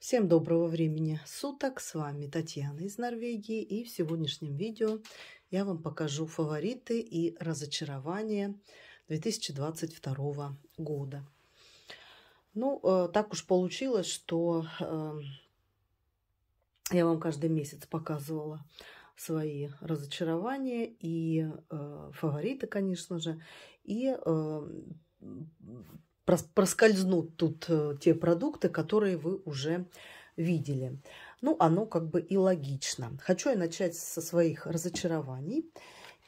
Всем доброго времени суток, с вами Татьяна из Норвегии и в сегодняшнем видео я вам покажу фавориты и разочарования 2022 года. Ну, э, так уж получилось, что э, я вам каждый месяц показывала свои разочарования и э, фавориты, конечно же, и проскользнут тут э, те продукты, которые вы уже видели. Ну, оно как бы и логично. Хочу я начать со своих разочарований.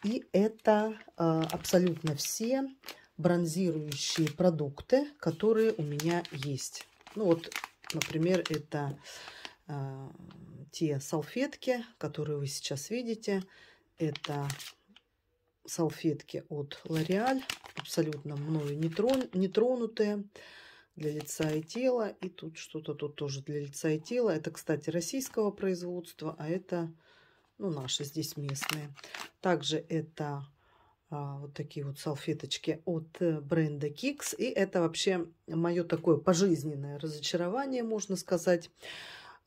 И это э, абсолютно все бронзирующие продукты, которые у меня есть. Ну вот, например, это э, те салфетки, которые вы сейчас видите. Это салфетки от L'Oreal, абсолютно мною не, трон, не тронутые для лица и тела. И тут что-то тут тоже для лица и тела. Это, кстати, российского производства, а это ну, наши здесь местные. Также это а, вот такие вот салфеточки от э, бренда Kix. И это вообще мое такое пожизненное разочарование, можно сказать.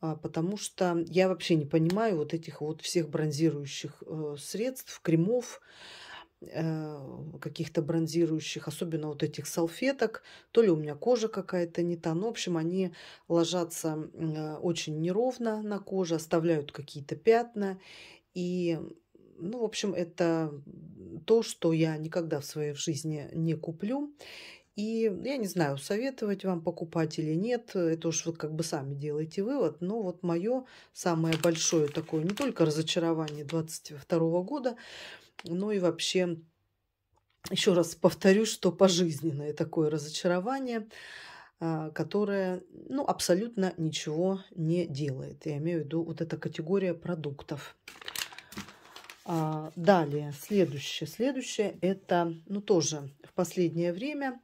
А, потому что я вообще не понимаю вот этих вот всех бронзирующих э, средств, кремов. Э, каких-то бронзирующих, особенно вот этих салфеток. То ли у меня кожа какая-то не та. Ну, в общем, они ложатся э, очень неровно на коже, оставляют какие-то пятна. И, ну, в общем, это то, что я никогда в своей жизни не куплю. И ну, я не знаю, советовать вам покупать или нет, это уж вы как бы сами делаете вывод, но вот мое самое большое такое, не только разочарование 22 года, ну и вообще, еще раз повторю, что пожизненное такое разочарование, а, которое ну, абсолютно ничего не делает. Я имею в виду вот эта категория продуктов. А, далее, следующее. Следующее это, ну тоже в последнее время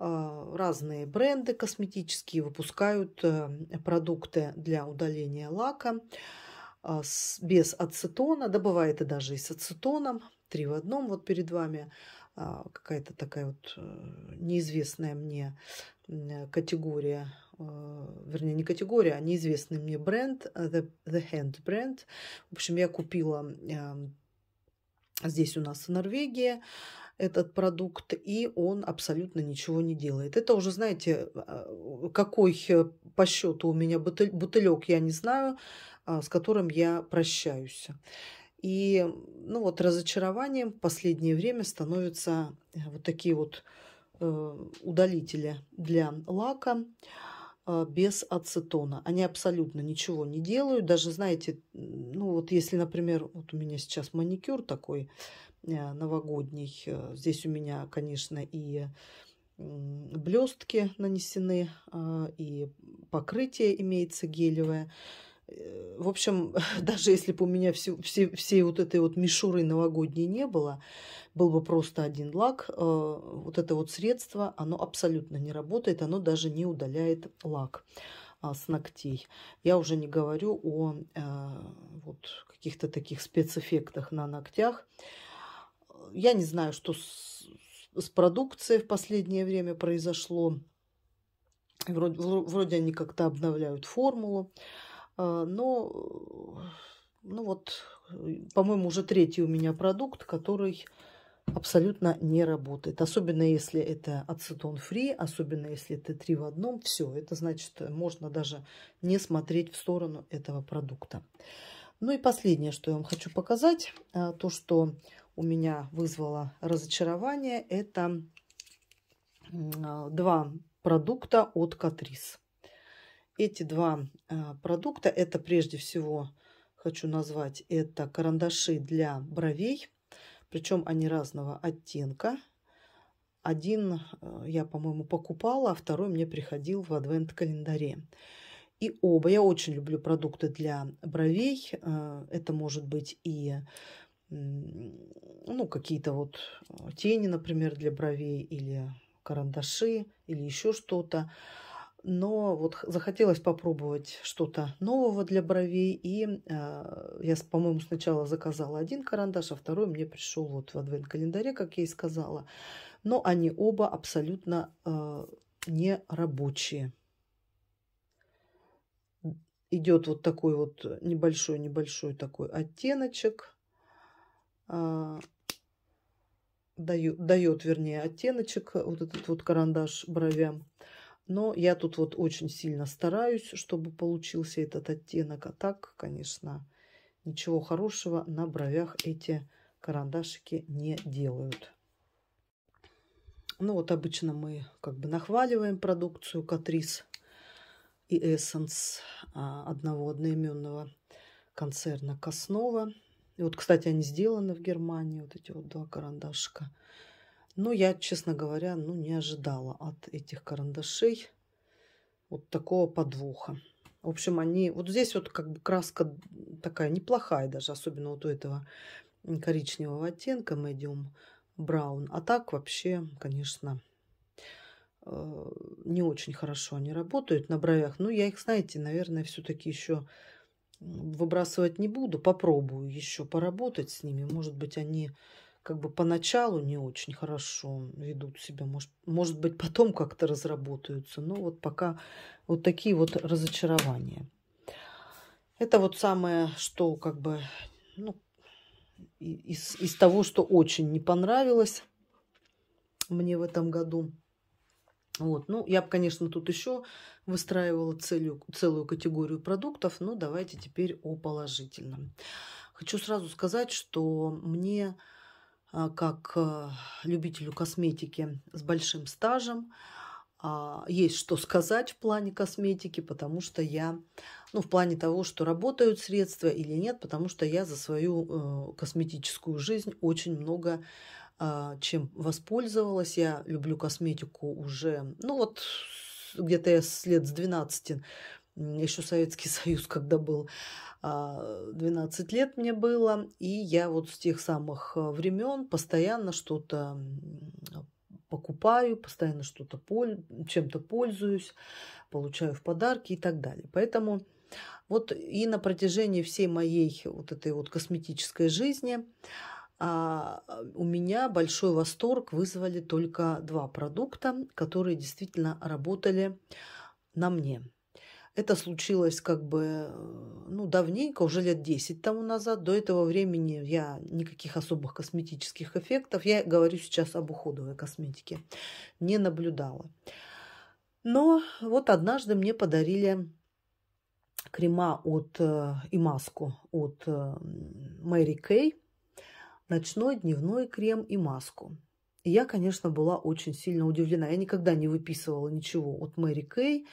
а, разные бренды косметические выпускают э, продукты для удаления лака. А, без ацетона, да бывает и даже и с ацетоном, три в одном вот перед вами, а, какая-то такая вот э, неизвестная мне э, категория, а, вернее не категория, а неизвестный мне бренд, э, The, The Hand Brand. В общем, я купила эм, здесь у нас в Норвегии, этот продукт, и он абсолютно ничего не делает. Это уже, знаете, а, э, какой по счету у меня бутылек, я не знаю, а, с которым я прощаюсь. И ну вот разочарованием в последнее время становятся э, вот такие вот э, удалители для лака а, без ацетона. Они абсолютно ничего не делают. Даже, знаете, ну вот если, например, вот у меня сейчас маникюр такой, Э, новогодний. Э, здесь у меня, конечно, и блестки нанесены, э, и покрытие имеется гелевое. В общем, даже если бы у меня все, все, всей вот этой вот мишуры новогодней не было, был бы просто один лак, вот это вот средство, оно абсолютно не работает, оно даже не удаляет лак а, с ногтей. Я уже не говорю о вот, каких-то таких спецэффектах на ногтях. Э, я не знаю, что с, с продукцией в последнее время произошло. Вроде, вроде они как-то обновляют формулу. А, но, э, ну вот, э, по-моему, уже третий у меня продукт, который абсолютно не работает. Особенно если это ацетон фри, особенно если это три в одном. Все, это значит, можно даже не смотреть в сторону этого продукта. Ну и последнее, что я вам хочу показать, а, то, что у меня вызвало разочарование, это а, два продукта от Катрис. Эти два а, продукта, это прежде всего, хочу назвать, это карандаши для бровей, причем они разного оттенка. Один я, по-моему, покупала, а второй мне приходил в адвент-календаре. И оба. Я очень люблю продукты для бровей. Э, это может быть и ну, какие-то вот э, тени, например, для бровей, или карандаши, или еще что-то. Но вот захотелось попробовать что-то нового для бровей. И э, я, по-моему, сначала заказала один карандаш, а второй мне пришел вот в адвент-календаре, как я и сказала. Но они оба абсолютно э, не рабочие идет вот такой вот небольшой-небольшой такой оттеночек. А, дает, дает, вернее, оттеночек э, вот этот вот карандаш бровям. Но я тут вот очень сильно стараюсь, чтобы получился этот оттенок. А так, конечно, ничего хорошего на бровях эти карандашики не делают. Ну вот обычно мы как бы нахваливаем продукцию Катрис и эссенс а, одного одноименного концерна Коснова. И вот, кстати, они сделаны в Германии, вот эти вот два карандашка. Но ну, я, честно говоря, ну, не ожидала от этих карандашей вот такого подвоха. В общем, они... Вот здесь вот как бы краска такая неплохая даже, особенно вот у этого коричневого оттенка, medium brown. А так вообще, конечно, Э, не очень хорошо они работают на бровях. Ну, я их, знаете, наверное, все-таки еще выбрасывать не буду. Попробую еще поработать с ними. Может быть, они как бы поначалу не очень хорошо ведут себя. Может, может быть, потом как-то разработаются. Но вот пока вот такие вот разочарования. Это вот самое, что как бы ну, из, из того, что очень не понравилось мне в этом году. Вот. Ну, я бы, конечно, тут еще выстраивала целью, целую категорию продуктов, но давайте теперь о положительном. Хочу сразу сказать, что мне, а, как а, любителю косметики с большим стажем, а, есть что сказать в плане косметики, потому что я, ну, в плане того, что работают средства или нет, потому что я за свою э, косметическую жизнь очень много а, чем воспользовалась. Я люблю косметику уже, ну вот где-то я с лет с 12, еще Советский Союз, когда был 12 а, лет мне было, и я вот с тех самых а, времен постоянно что-то покупаю, постоянно что-то чем-то пользуюсь, получаю в подарки и так далее. Поэтому вот и на протяжении всей моей вот этой вот косметической жизни – а э, у меня большой восторг вызвали только два продукта, которые действительно работали на мне. Это случилось как бы э, ну, давненько, уже лет 10 тому назад. До этого времени я никаких особых косметических эффектов, я говорю сейчас об уходовой косметике, не наблюдала. Но вот однажды мне подарили крема от э, и маску от Мэри Кей ночной, дневной крем и маску. И я, конечно, была очень сильно удивлена. Я никогда не выписывала ничего от Мэри Кей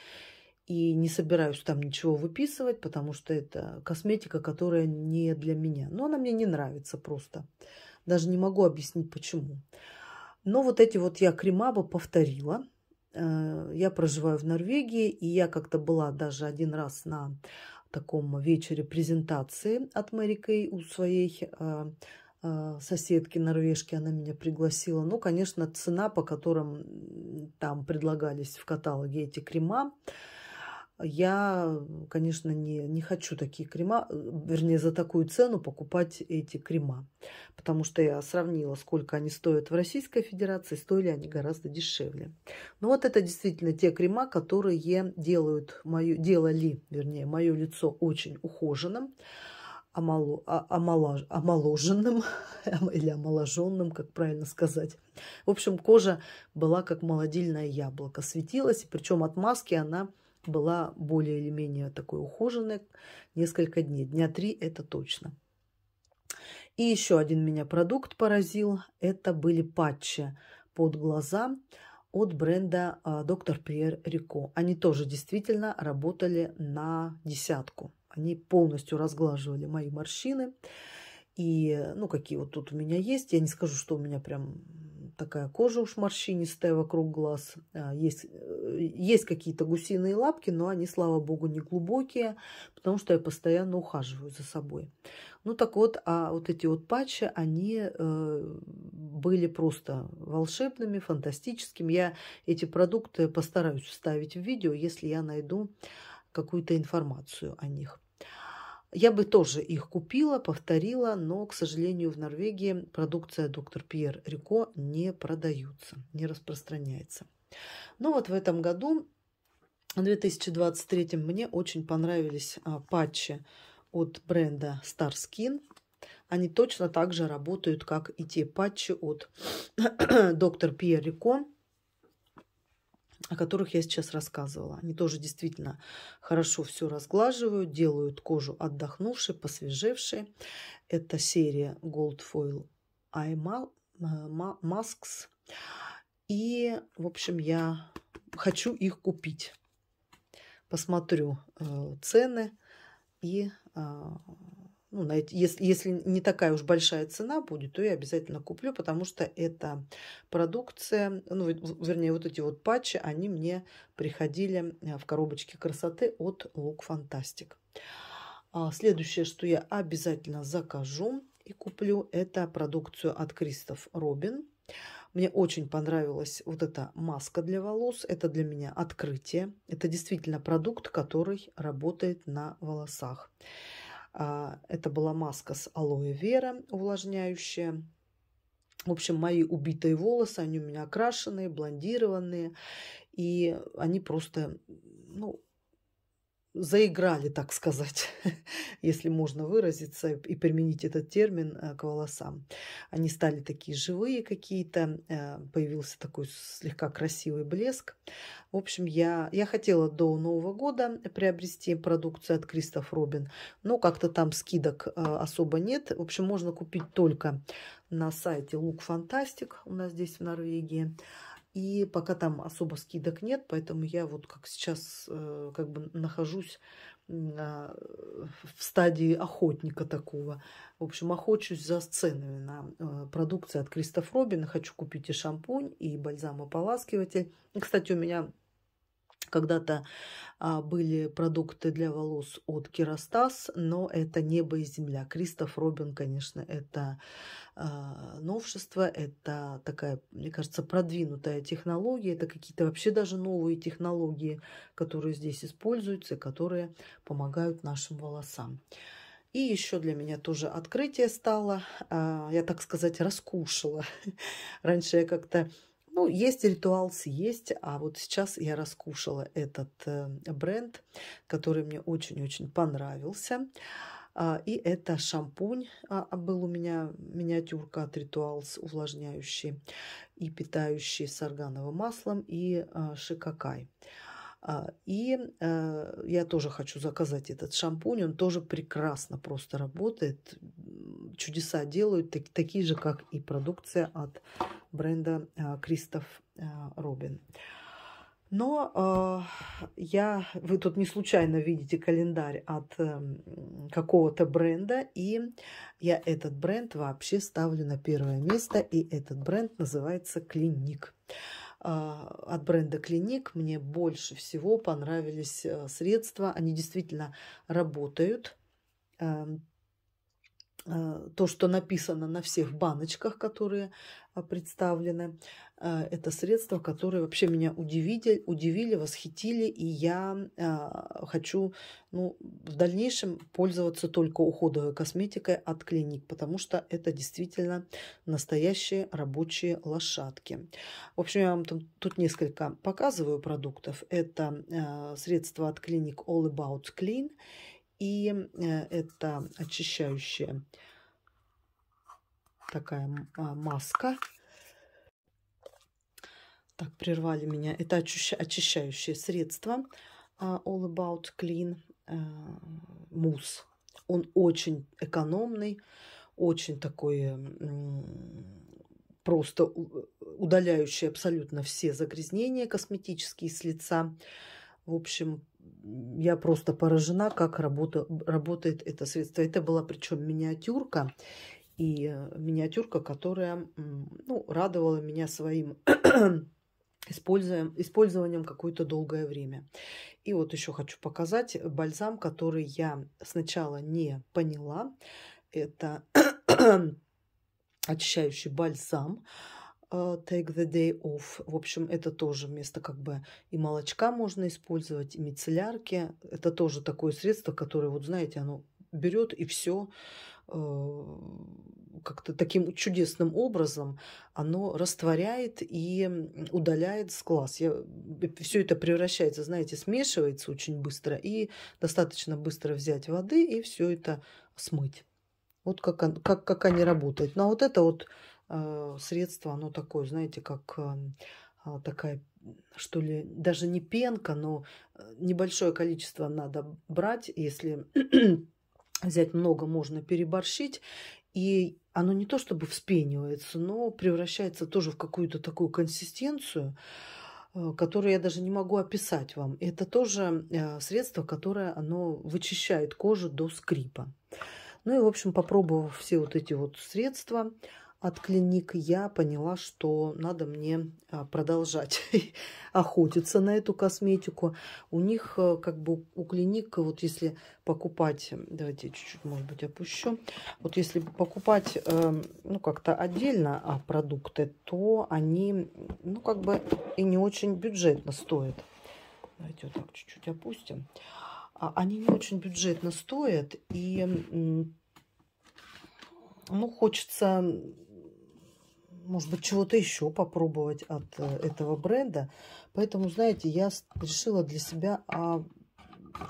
и не собираюсь там ничего выписывать, потому что это косметика, которая не для меня. Но она мне не нравится просто. Даже не могу объяснить, почему. Но вот эти вот я крема бы повторила. Э, я проживаю в Норвегии, и я как-то была даже один раз на таком вечере презентации от Мэри Кей у своей э, а, соседки норвежки, она меня пригласила. Ну, конечно, цена, по которым там предлагались в каталоге эти крема, я, конечно, не, не хочу такие крема, э, вернее, за такую цену покупать эти крема, потому что я сравнила, сколько они стоят в Российской Федерации, стоили они гораздо дешевле. Но ну, вот это действительно те крема, которые делают мою, делали, вернее, мое лицо очень ухоженным, омоло, а, омолож, омоложенным или омоложенным, как правильно сказать. В общем, кожа была как молодильное яблоко, светилась, причем от маски она была более или менее такой ухоженной несколько дней. Дня три это точно. И еще один меня продукт поразил. Это были патчи под глаза от бренда а, Доктор Пьер Рико. Они тоже действительно работали на десятку. Они полностью разглаживали мои морщины. И, э, ну, какие вот тут у меня есть. Я не скажу, что у меня прям такая кожа уж морщинистая вокруг глаз. А, есть, э, есть какие-то гусиные лапки, но они, слава богу, не глубокие, потому что я постоянно ухаживаю за собой. Ну так вот, а вот эти вот патчи, они э, были просто волшебными, фантастическими. Я эти продукты постараюсь вставить в видео, если я найду какую-то информацию о них. Я бы тоже их купила, повторила, но, к сожалению, в Норвегии продукция доктор Пьер Рико не продается, не распространяется. Но ну, вот в этом году, в 2023, мне очень понравились а, патчи от бренда Star Skin. Они точно так же работают, как и те патчи от доктор Пьер Рико о которых я сейчас рассказывала. Они тоже действительно хорошо все разглаживают, делают кожу отдохнувшей, посвежевшей. Это серия Gold Foil Eye э, Masks. И, в общем, я хочу их купить. Посмотрю э, цены и э, ну, если, если не такая уж большая цена будет, то я обязательно куплю, потому что эта продукция, ну, вернее, вот эти вот патчи, они мне приходили э, в коробочке красоты от Look Fantastic. А, следующее, что я обязательно закажу и куплю, это продукцию от Кристоф Робин. Мне очень понравилась вот эта маска для волос. Это для меня открытие. Это действительно продукт, который работает на волосах. А, это была маска с алоэ вера, увлажняющая. В общем, мои убитые волосы, они у меня окрашенные, блондированные. И они просто, ну, заиграли, так сказать, если можно выразиться и применить этот термин э, к волосам. Они стали такие живые какие-то, э, появился такой слегка красивый блеск. В общем, я, я хотела до Нового года приобрести продукцию от Кристоф Робин, но как-то там скидок э, особо нет. В общем, можно купить только на сайте Look Fantastic у нас здесь в Норвегии. И пока там особо скидок нет, поэтому я вот как сейчас э, как бы нахожусь э, в стадии охотника такого. В общем, охочусь за сценами на э, продукции от Кристоф Робина. Хочу купить и шампунь, и бальзам ополаскиватель. Кстати, у меня когда-то а, были продукты для волос от Керастас, но это небо и земля. Кристоф Робин, конечно, это а, новшество, это такая, мне кажется, продвинутая технология, это какие-то вообще даже новые технологии, которые здесь используются, которые помогают нашим волосам. И еще для меня тоже открытие стало, а, я, так сказать, раскушала. Раньше я как-то ну, есть ритуал съесть, а вот сейчас я раскушала этот эм, бренд, который мне очень-очень понравился. А, и это шампунь, а, а был у меня миниатюрка от Rituals, увлажняющий и питающий с органовым маслом и шикакай. А, и э, я тоже хочу заказать этот шампунь. Он тоже прекрасно просто работает. Чудеса делают, такие же, как и продукция от бренда э, Кристоф э, Робин. Но э, я, вы тут не случайно видите календарь от э, какого-то бренда, и я этот бренд вообще ставлю на первое место, и этот бренд называется Клиник. Клиник. А, от бренда Клиник мне больше всего понравились э, средства. Они действительно работают. Эм, Э, то, что написано на всех баночках, которые а, представлены. Э, это средства, которые вообще меня удивили, удивили восхитили, и я а, хочу ну, в дальнейшем пользоваться только уходовой косметикой от клиник, потому что это действительно настоящие рабочие лошадки. В общем, я вам там, тут несколько показываю продуктов. Это э, средства от клиник All About Clean – и э, это очищающая такая а, маска. Так, прервали меня. Это очищающее средство а, All About Clean Mousse. Э, Он очень экономный, очень такой просто удаляющий абсолютно все загрязнения косметические с лица. В общем, я просто поражена, как работа, работает это средство. Это была причем миниатюрка, и миниатюрка, которая ну, радовала меня своим использованием какое-то долгое время. И вот еще хочу показать бальзам, который я сначала не поняла. Это очищающий бальзам. А, take the day off. В общем, это тоже место, как бы и молочка можно использовать, и мицеллярки. Это тоже такое средство, которое, вот знаете, оно берет и все э, как-то таким чудесным образом оно растворяет и удаляет с глаз. Я, э, все это превращается, знаете, смешивается очень быстро, и достаточно быстро взять воды и все это смыть. Вот как, как, как они работают. Но ну, а вот это вот Э, средство, оно такое, знаете, как эм, а, такая, что ли, даже не пенка, но э, небольшое количество надо брать, если взять много, можно переборщить. И оно не то чтобы вспенивается, но превращается тоже в какую-то такую консистенцию, э, которую я даже не могу описать вам. Это тоже средство, которое оно вычищает кожу до скрипа. Ну и, в общем, попробовав все вот эти вот средства, от клиник, я поняла, что надо мне а, продолжать охотиться на эту косметику. У них, э, как бы, у клиник, вот если покупать, давайте чуть-чуть, может быть, опущу, вот если покупать, эм, ну, как-то отдельно а, продукты, то они, ну, как бы, и не очень бюджетно стоят. Давайте вот так чуть-чуть опустим. А, они не очень бюджетно стоят, и ну, хочется может быть, чего-то еще попробовать от э, этого бренда. Поэтому, знаете, я решила для себя, а,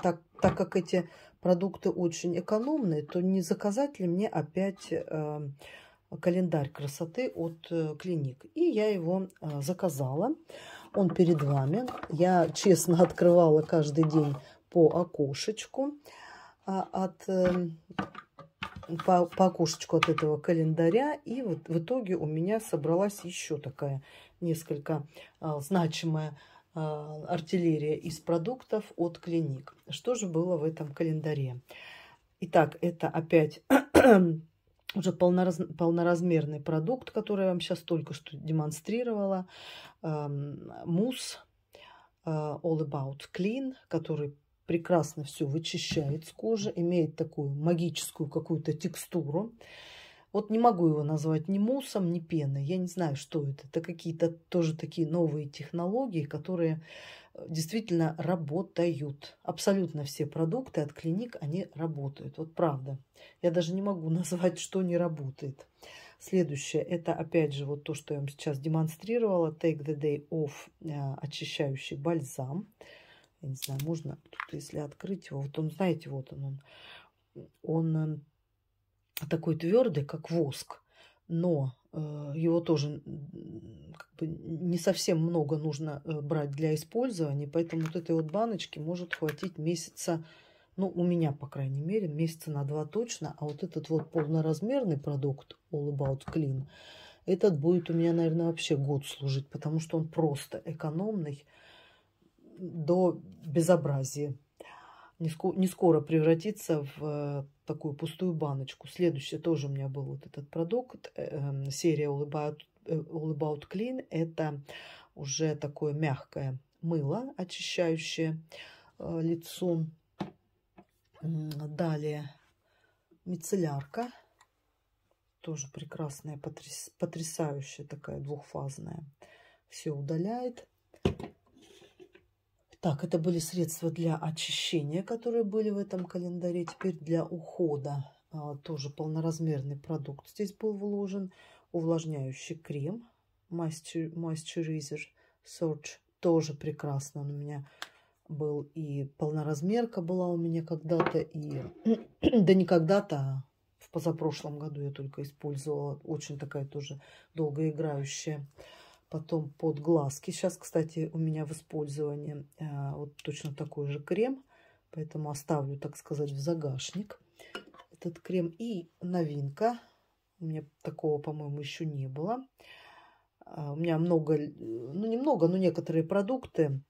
так, так как эти продукты очень экономные, то не заказать ли мне опять э, календарь красоты от э, клиник. И я его э, заказала. Он перед вами. Я честно открывала каждый день по окошечку а, от эм, по, по окошечку от этого календаря. И вот в итоге у меня собралась еще такая несколько а, значимая а, артиллерия из продуктов от клиник. Что же было в этом календаре? Итак, это опять уже полнораз... полноразмерный продукт, который я вам сейчас только что демонстрировала. Эм, мусс э, All About Clean, который прекрасно все вычищает с кожи, имеет такую магическую какую-то текстуру. Вот не могу его назвать ни мусом, ни пеной. Я не знаю, что это. Это какие-то тоже такие новые технологии, которые э, действительно работают. Абсолютно все продукты от клиник, они работают. Вот правда. Я даже не могу назвать, что не работает. Следующее, это опять же вот то, что я вам сейчас демонстрировала. Take the day off э, очищающий бальзам. Я не знаю, можно тут, если открыть его, вот он, знаете, вот он, он, он эм, такой твердый, как воск, но э, его тоже как бы, не совсем много нужно э, брать для использования, поэтому вот этой вот баночки может хватить месяца, ну, у меня, по крайней мере, месяца на два точно, а вот этот вот полноразмерный продукт All About Clean, этот будет у меня, наверное, вообще год служить, потому что он просто экономный, до безобразия. Не скоро превратится в э, такую пустую баночку. Следующее тоже у меня был вот этот продукт. Э, эм, серия э, All About, Clean. Это уже такое мягкое мыло, очищающее лицо. Далее мицеллярка. Тоже прекрасная, потряс, потрясающая такая двухфазная. Все удаляет. Так, это были средства для очищения, которые были в этом календаре. Теперь для ухода а, тоже полноразмерный продукт здесь был вложен. Увлажняющий крем Moisturizer Search тоже прекрасно он у меня был. И полноразмерка была у меня когда-то. И... да не когда-то, а в позапрошлом году я только использовала. Очень такая тоже долгоиграющая потом под глазки. Сейчас, кстати, у меня в использовании а, вот точно такой же крем, поэтому оставлю, так сказать, в загашник этот крем. И новинка, у меня такого, по-моему, еще не было. А, у меня много, э, ну немного, но некоторые продукты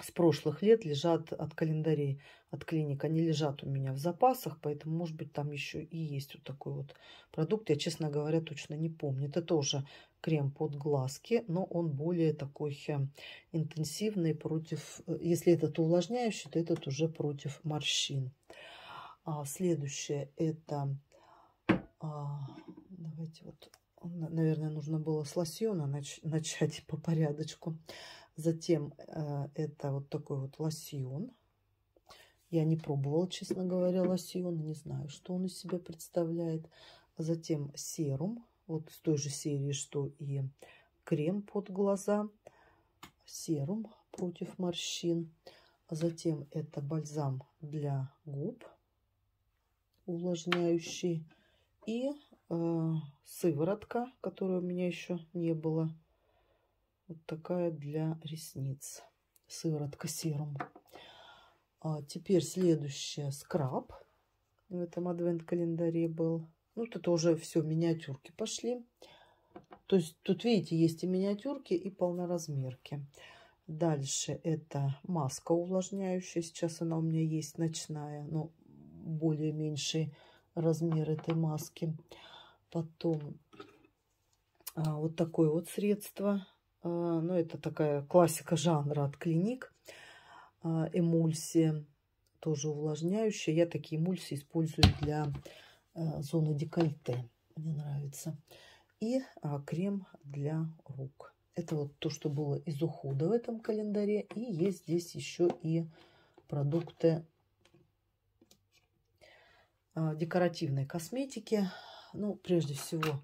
с прошлых лет лежат от календарей, от клиник. Они лежат у меня в запасах, поэтому, может быть, там еще и есть вот такой вот продукт. Я, честно говоря, точно не помню. Это тоже крем под глазки, но он более такой э, интенсивный против, э, если этот увлажняющий, то этот уже против морщин. А, следующее это, а, давайте вот, наверное, нужно было с лосьона начать по порядочку. Затем э, это вот такой вот лосьон. Я не пробовала, честно говоря, лосьон. Не знаю, что он из себя представляет. Затем серум вот с той же серии, что и крем под глаза, серум против морщин. Затем это бальзам для губ, увлажняющий. И э, сыворотка, которой у меня еще не было. Вот такая для ресниц. Сыворотка серум. А теперь следующая скраб. В этом адвент-календаре был. Вот это уже все миниатюрки пошли. То есть тут, видите, есть и миниатюрки, и полноразмерки. Дальше это маска увлажняющая. Сейчас она у меня есть ночная, но более меньший размер этой маски. Потом а, вот такое вот средство. А, ну, это такая классика жанра от клиник. А, эмульсия тоже увлажняющая. Я такие эмульсии использую для Э, зона декольте. Мне нравится. И а, крем для рук. Это вот то, что было из ухода в этом календаре. И есть здесь еще и продукты а, декоративной косметики. Ну, прежде всего,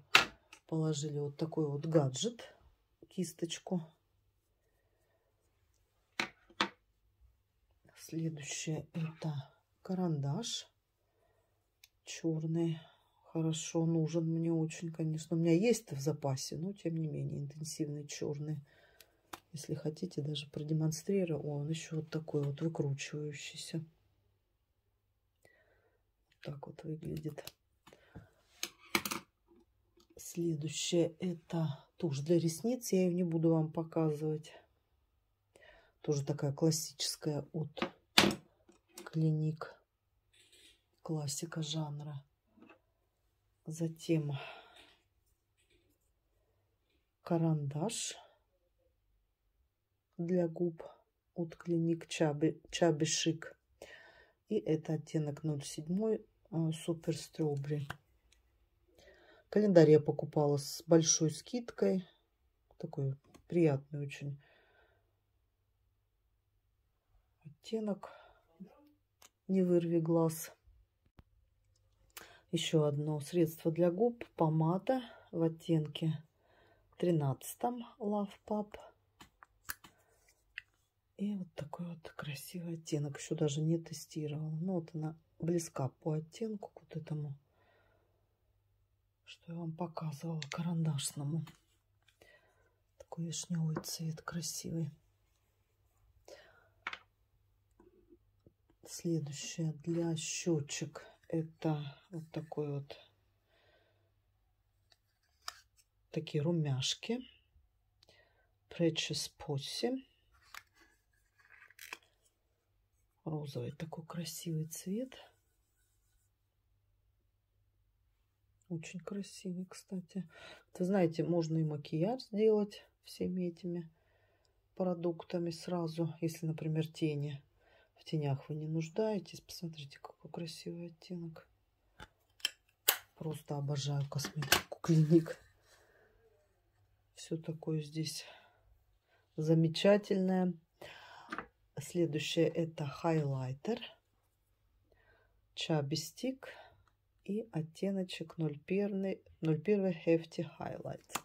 положили вот такой вот гаджет, кисточку. Следующее это карандаш черный. Хорошо, нужен мне очень, конечно. У меня есть в запасе, но тем не менее интенсивный черный. Если хотите, даже продемонстрирую. он еще вот такой вот выкручивающийся. Вот так вот выглядит. Следующее это тушь для ресниц. Я ее не буду вам показывать. Тоже такая классическая от клиник классика жанра. Затем карандаш для губ от клиник Чаби, Чаби Шик. И это оттенок 07 э, Супер Струбри. Календарь я покупала с большой скидкой. Такой приятный очень оттенок. Не вырви глаз еще одно средство для губ, помада в оттенке 13 Love Pub. И вот такой вот красивый оттенок. Еще даже не тестировала. Ну вот она близка по оттенку к вот этому, что я вам показывала, карандашному. Такой вишневый цвет красивый. Следующее для щечек это вот такой вот такие румяшки Precious Posse. Розовый такой красивый цвет. Очень красивый, кстати. Вы знаете, можно и макияж сделать всеми этими продуктами сразу, если, например, тени в тенях вы не нуждаетесь. Посмотрите, какой красивый оттенок. Просто обожаю косметику клиник. Все такое здесь замечательное. Следующее это хайлайтер. Чаби стик и оттеночек 01, 01 Hefty Highlights.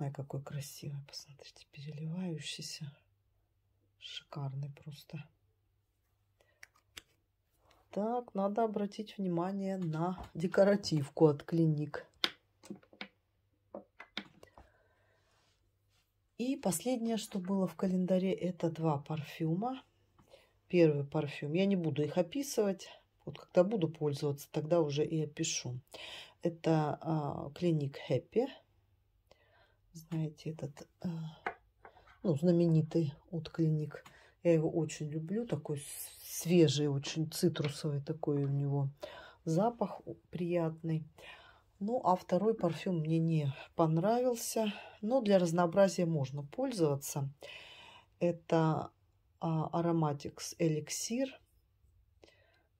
Ой, какой красивый, посмотрите, переливающийся. Шикарный просто. Так, надо обратить внимание на декоративку от клиник. И последнее, что было в календаре, это два парфюма. Первый парфюм. Я не буду их описывать. Вот когда буду пользоваться, тогда уже и опишу. Это а, клиник Happy знаете, этот э, ну, знаменитый от клиник Я его очень люблю, такой свежий, очень цитрусовый такой у него запах приятный. Ну, а второй парфюм мне не понравился, но для разнообразия можно пользоваться. Это ароматикс эликсир.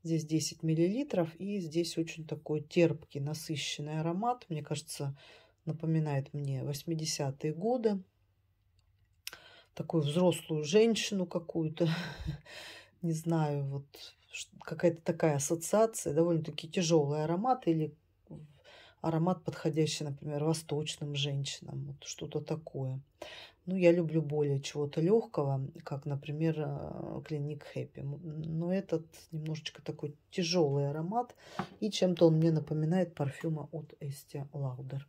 Здесь 10 миллилитров, и здесь очень такой терпкий, насыщенный аромат. Мне кажется, напоминает мне 80-е годы, такую взрослую женщину какую-то, не знаю, вот какая-то такая ассоциация, довольно-таки тяжелый аромат или аромат, подходящий, например, восточным женщинам, вот что-то такое. Ну, я люблю более чего-то легкого, как, например, э, клиник Хэппи. Но этот немножечко такой тяжелый аромат. И чем-то он мне напоминает парфюма от Эсти Лаудер.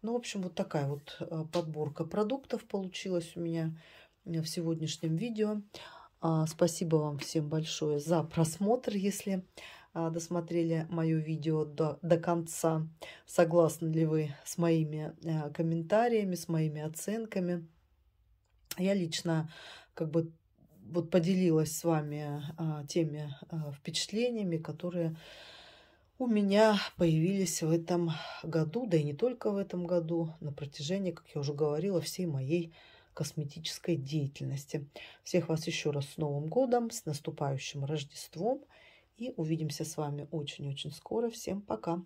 Ну, в общем, вот такая вот э, подборка продуктов получилась у меня э, в сегодняшнем видео. А, спасибо вам всем большое за просмотр, если а, досмотрели мое видео до, до конца. Согласны ли вы с моими комментариями, с моими оценками? Я лично как бы вот поделилась с вами а, теми а, впечатлениями, которые у меня появились в этом году, да и не только в этом году, на протяжении, как я уже говорила, всей моей косметической деятельности. Всех вас еще раз с Новым годом, с наступающим Рождеством. И увидимся с вами очень-очень скоро. Всем пока!